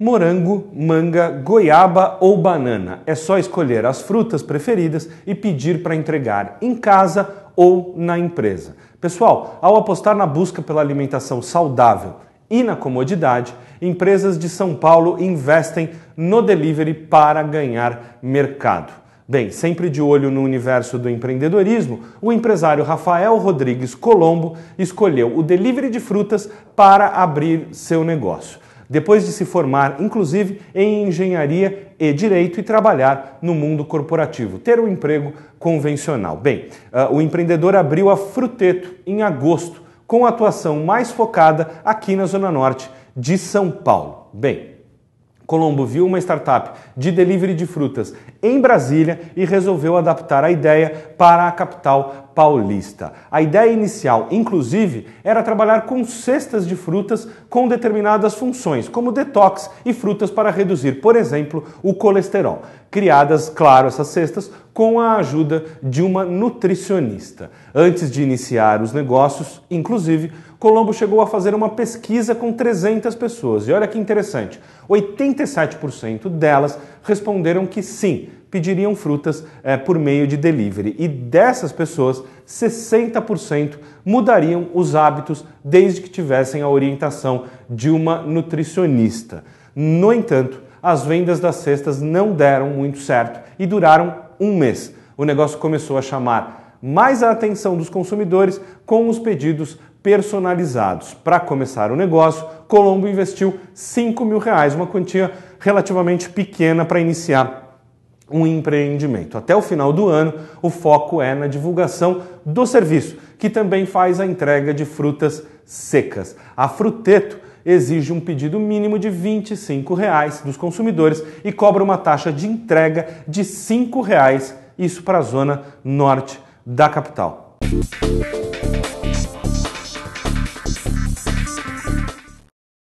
Morango, manga, goiaba ou banana. É só escolher as frutas preferidas e pedir para entregar em casa ou na empresa. Pessoal, ao apostar na busca pela alimentação saudável e na comodidade, empresas de São Paulo investem no delivery para ganhar mercado. Bem, sempre de olho no universo do empreendedorismo, o empresário Rafael Rodrigues Colombo escolheu o delivery de frutas para abrir seu negócio. Depois de se formar, inclusive, em engenharia e direito e trabalhar no mundo corporativo, ter um emprego convencional. Bem, ah, o empreendedor abriu a Fruteto em agosto, com atuação mais focada aqui na Zona Norte de São Paulo. Bem, Colombo viu uma startup de delivery de frutas em Brasília e resolveu adaptar a ideia para a capital paulista. A ideia inicial, inclusive, era trabalhar com cestas de frutas com determinadas funções, como detox e frutas para reduzir, por exemplo, o colesterol. Criadas, claro, essas cestas com a ajuda de uma nutricionista. Antes de iniciar os negócios, inclusive, Colombo chegou a fazer uma pesquisa com 300 pessoas. E olha que interessante: 87% delas responderam que sim, pediriam frutas é, por meio de delivery. E dessas pessoas, 60% mudariam os hábitos desde que tivessem a orientação de uma nutricionista. No entanto, as vendas das cestas não deram muito certo e duraram um mês. O negócio começou a chamar mais a atenção dos consumidores com os pedidos personalizados. Para começar o negócio, Colombo investiu 5 mil reais, uma quantia relativamente pequena para iniciar um empreendimento. Até o final do ano, o foco é na divulgação do serviço, que também faz a entrega de frutas secas. A Fruteto exige um pedido mínimo de R$ 25,00 dos consumidores e cobra uma taxa de entrega de R$ 5,00, isso para a zona norte da capital.